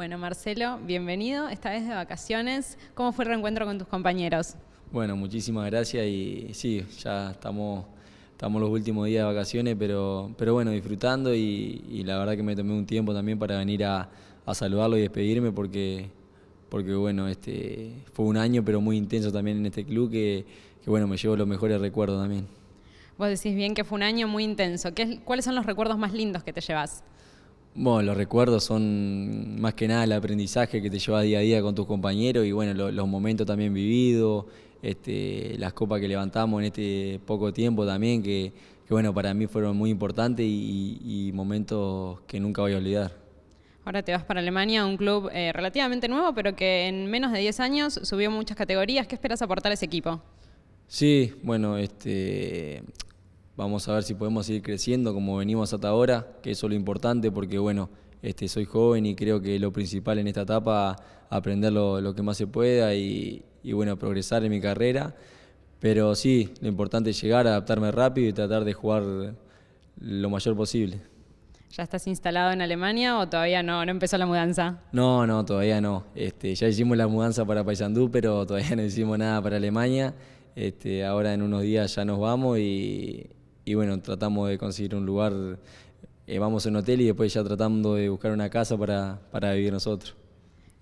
Bueno, Marcelo, bienvenido. Esta vez de vacaciones. ¿Cómo fue el reencuentro con tus compañeros? Bueno, muchísimas gracias y sí, ya estamos, estamos los últimos días de vacaciones, pero, pero bueno, disfrutando y, la verdad que me tomé un tiempo también para venir a, saludarlo y despedirme porque porque bueno, este, fue un año pero muy intenso también en este club que, bueno, me llevo los mejores recuerdos también. Vos decís bien que fue un año muy intenso. ¿Cuáles son los recuerdos más lindos que te llevas? Bueno, los recuerdos son más que nada el aprendizaje que te llevas día a día con tus compañeros y bueno, los momentos también vividos, este, las copas que levantamos en este poco tiempo también, que, bueno, para mí fueron muy importantes y, momentos que nunca voy a olvidar. Ahora te vas para Alemania, un club eh, relativamente nuevo, pero que en menos de 10 años subió muchas categorías. ¿Qué esperas aportar a ese equipo? Sí, bueno, este, Vamos a ver si podemos seguir creciendo como venimos hasta ahora, que eso es lo importante porque, bueno, este, soy joven y creo que lo principal en esta etapa aprender lo, que más se pueda y, bueno, progresar en mi carrera. Pero sí, lo importante es llegar, adaptarme rápido y tratar de jugar lo mayor posible. ¿Ya estás instalado en Alemania o todavía no? ¿No empezó la mudanza? No, no, todavía no. Este, ya hicimos la mudanza para Paysandú, pero todavía no hicimos nada para Alemania. Este, ahora en unos días ya nos vamos y, y bueno, tratamos de conseguir un lugar, eh, vamos en un hotel y después ya tratando de buscar una casa para, para vivir nosotros.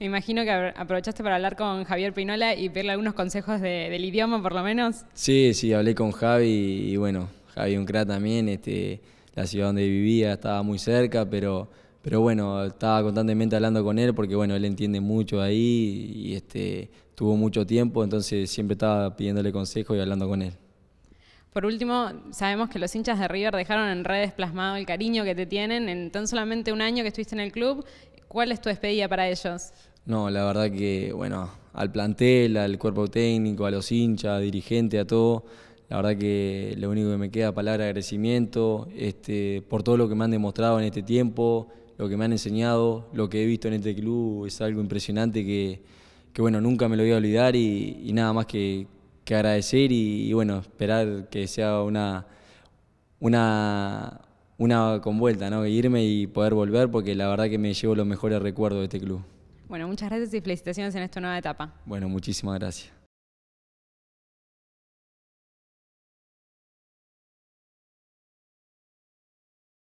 Me imagino que aprovechaste para hablar con Javier Pinola y pedirle algunos consejos del idioma, por lo menos. Sí, sí, hablé con Javi y, bueno, Javi un también, este, la ciudad donde vivía estaba muy cerca, pero, pero bueno, estaba constantemente hablando con él porque bueno, él entiende mucho ahí y este, tuvo mucho tiempo, entonces siempre estaba pidiéndole consejos y hablando con él. Por último, sabemos que los hinchas de River dejaron en redes plasmado el cariño que te tienen en tan solamente un año que estuviste en el club. ¿Cuál es tu despedida para ellos? No, la verdad que, bueno, al plantel, al cuerpo técnico, a los hinchas, a dirigente, a todo. La verdad que lo único que me queda palabra de agradecimiento este, por todo lo que me han demostrado en este tiempo, lo que me han enseñado, lo que he visto en este club es algo impresionante que, bueno, nunca me lo voy a olvidar y nada más que, que agradecer y, bueno, esperar que sea una, una, una convuelta, ¿no? Irme y poder volver porque la verdad que me llevo los mejores recuerdos de este club. Bueno, muchas gracias y felicitaciones en esta nueva etapa. Bueno, muchísimas gracias.